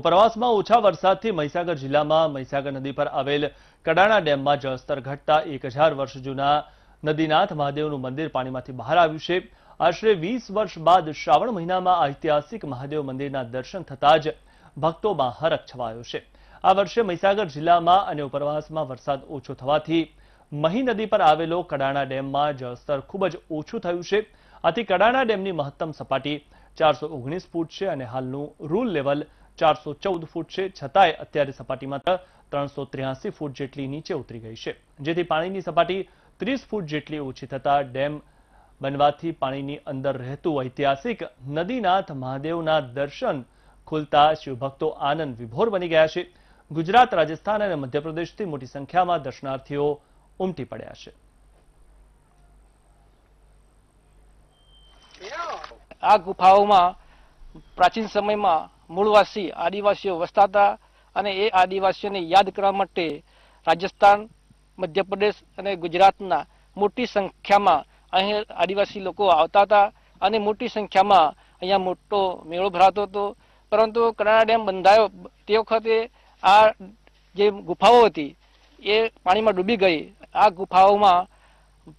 ઉપરવાસમાં ઓછા વરસાદથી મહીસાગર જિલ્લામાં મહીસાગર નદી પર આવેલ કડાણા ડેમમાં જળસ્તર ઘટતા એક વર્ષ જૂના નદીનાથ મહાદેવનું મંદિર પાણીમાંથી બહાર આવ્યું છે આશરે વીસ વર્ષ બાદ શ્રાવણ મહિનામાં ઐતિહાસિક મહાદેવ મંદિરના દર્શન થતા જ ભક્તોમાં હરખ છવાયો છે આ વર્ષે મહીસાગર જિલ્લામાં અને ઉપરવાસમાં વરસાદ ઓછો થવાથી મહી નદી પર આવેલો કડાણા ડેમમાં જળસ્તર ખૂબ જ ઓછું થયું છે આથી કડાણા ડેમની મહત્તમ સપાટી ચારસો ઓગણીસ ફૂટ છે અને હાલનું રૂલ લેવલ ચારસો ચૌદ ફૂટ છે છતાંય અત્યારે સપાટી માત્ર ત્રણસો ત્ર્યાસી ફૂટ જેટલી નીચે ઉતરી ગઈ છે જેથી પાણીની સપાટી ત્રીસ ફૂટ જેટલી ઓછી થતા ડેમ બનવાથી પાણીની અંદર રહેતું ઐતિહાસિક નદીનાથ મહાદેવના દર્શન ખુલતા શિવભક્તો આનંદ વિભોર બની ગયા છે ગુજરાત રાજસ્થાન અને મધ્યપ્રદેશથી મોટી સંખ્યામાં દર્શનાર્થીઓ ઉમટી પડ્યા છે આ ગુફાઓમાં પ્રાચીન સમયમાં મૂળવાસી આદિવાસીઓ વસતા હતા અને એ આદિવાસીઓને યાદ કરવા માટે રાજસ્થાન મધ્યપ્રદેશ અને ગુજરાતના મોટી સંખ્યામાં અહીં આદિવાસી લોકો આવતા હતા અને મોટી સંખ્યામાં અહીંયા મોટો મેળો ભરાતો હતો પરંતુ કરાણા ડેમ બંધાયો તે વખતે આ જે ગુફાઓ હતી એ પાણીમાં ડૂબી ગઈ આ ગુફાઓમાં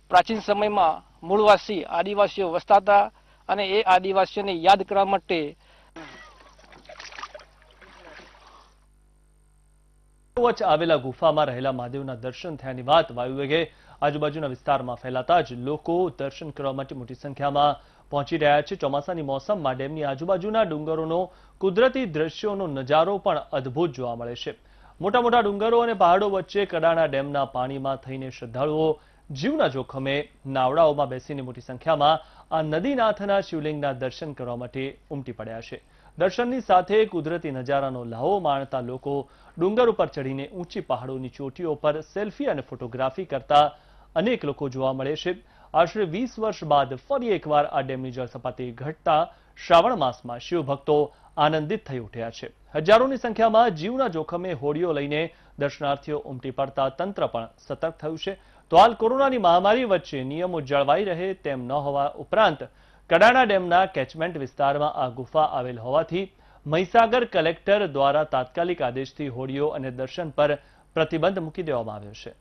પ્રાચીન સમયમાં મૂળવાસી આદિવાસીઓ વસતા હતા અને એ આદિવાસીઓને યાદ કરવા માટે વચ આવેલા ગુફામાં રહેલા મહાદેવના દર્શન થયાની વાત વાયુવેગે આજુબાજુના વિસ્તારમાં ફેલાતા જ લોકો દર્શન કરવા માટે મોટી સંખ્યામાં પહોંચી રહ્યા છે ચોમાસાની મોસમમાં ડેમની આજુબાજુના ડુંગરોનો કુદરતી દ્રશ્યોનો નજારો પણ અદ્ભુત જોવા મળે છે મોટા મોટા ડુંગરો અને પહાડો વચ્ચે કડાણા ડેમના પાણીમાં થઈને શ્રદ્ધાળુઓ જીવના જોખમે નાવડાઓમાં બેસીને મોટી સંખ્યામાં આ નદીનાથના શિવલિંગના દર્શન કરવા માટે ઉમટી પડ્યા છે દર્શનની સાથે કુદરતી નજારાનો લહાવો માણતા લોકો ડુંગર ઉપર ચડીને ઊંચી પહાડોની ચોટીઓ પર સેલ્ફી અને ફોટોગ્રાફી કરતા અનેક લોકો જોવા મળે છે આશરે વીસ વર્ષ બાદ ફરી એકવાર આ ડેમની જળસપાટી ઘટતા શ્રાવણ માસમાં શિવભક્તો આનંદિત થઈ ઉઠ્યા છે હજારોની સંખ્યામાં જીવના જોખમે હોડીઓ લઈને દર્શનાર્થીઓ ઉમટી પડતા તંત્ર પણ સતર્ક થયું છે તો હાલ કોરોનાની મહામારી વચ્ચે નિયમો જળવાઈ રહે તેમ ન હોવા ઉપરાંત કડાણા ડેમના કેચમેન્ટ વિસ્તારમાં આ ગુફા આવેલ હોવાથી મહીસાગર કલેક્ટર દ્વારા તાત્કાલિક આદેશથી હોડીઓ અને દર્શન પર પ્રતિબંધ મૂકી દેવામાં આવ્યો છે